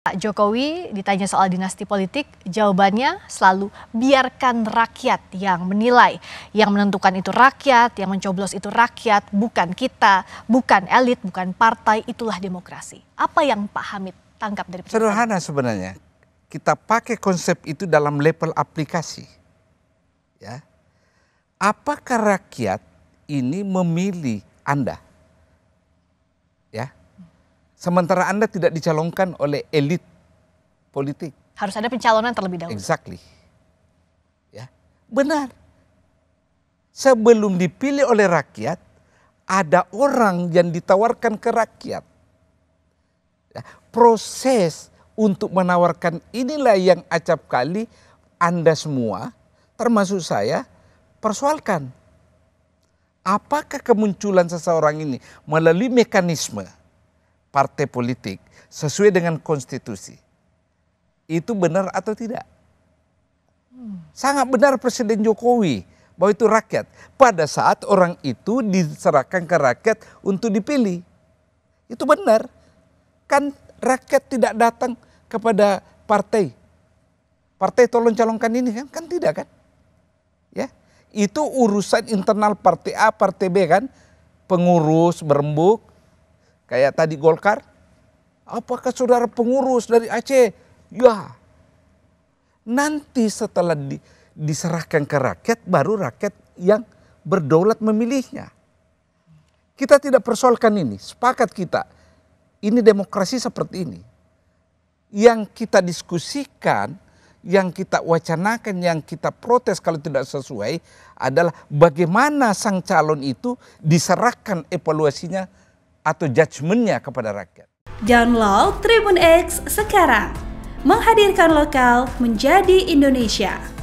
Pak Jokowi ditanya soal dinasti politik, jawabannya selalu biarkan rakyat yang menilai. Yang menentukan itu rakyat, yang mencoblos itu rakyat, bukan kita, bukan elit, bukan partai, itulah demokrasi. Apa yang Pak Hamid tangkap dari percakapan? Sederhana sebenarnya. Kita pakai konsep itu dalam level aplikasi. Ya. Apakah rakyat ini memilih Anda? Sementara Anda tidak dicalonkan oleh elit politik. Harus ada pencalonan terlebih dahulu. Exactly. Ya. Benar. Sebelum dipilih oleh rakyat, ada orang yang ditawarkan ke rakyat. Ya. Proses untuk menawarkan inilah yang acap kali Anda semua, termasuk saya, persoalkan. Apakah kemunculan seseorang ini melalui mekanisme partai politik sesuai dengan konstitusi itu benar atau tidak? Sangat benar Presiden Jokowi bahwa itu rakyat. Pada saat orang itu diserahkan ke rakyat untuk dipilih. Itu benar. Kan rakyat tidak datang kepada partai. Partai tolong calonkan ini kan? Kan tidak kan? Ya. Itu urusan internal partai A, partai B kan? Pengurus berembuk, Kayak tadi Golkar, apakah saudara pengurus dari Aceh? Ya. Nanti setelah di, diserahkan ke rakyat, baru rakyat yang berdaulat memilihnya. Kita tidak persoalkan ini, sepakat kita. Ini demokrasi seperti ini. Yang kita diskusikan, yang kita wacanakan, yang kita protes kalau tidak sesuai adalah bagaimana sang calon itu diserahkan evaluasinya atau judgementnya kepada rakyat. Download Tribun X sekarang, menghadirkan lokal menjadi Indonesia.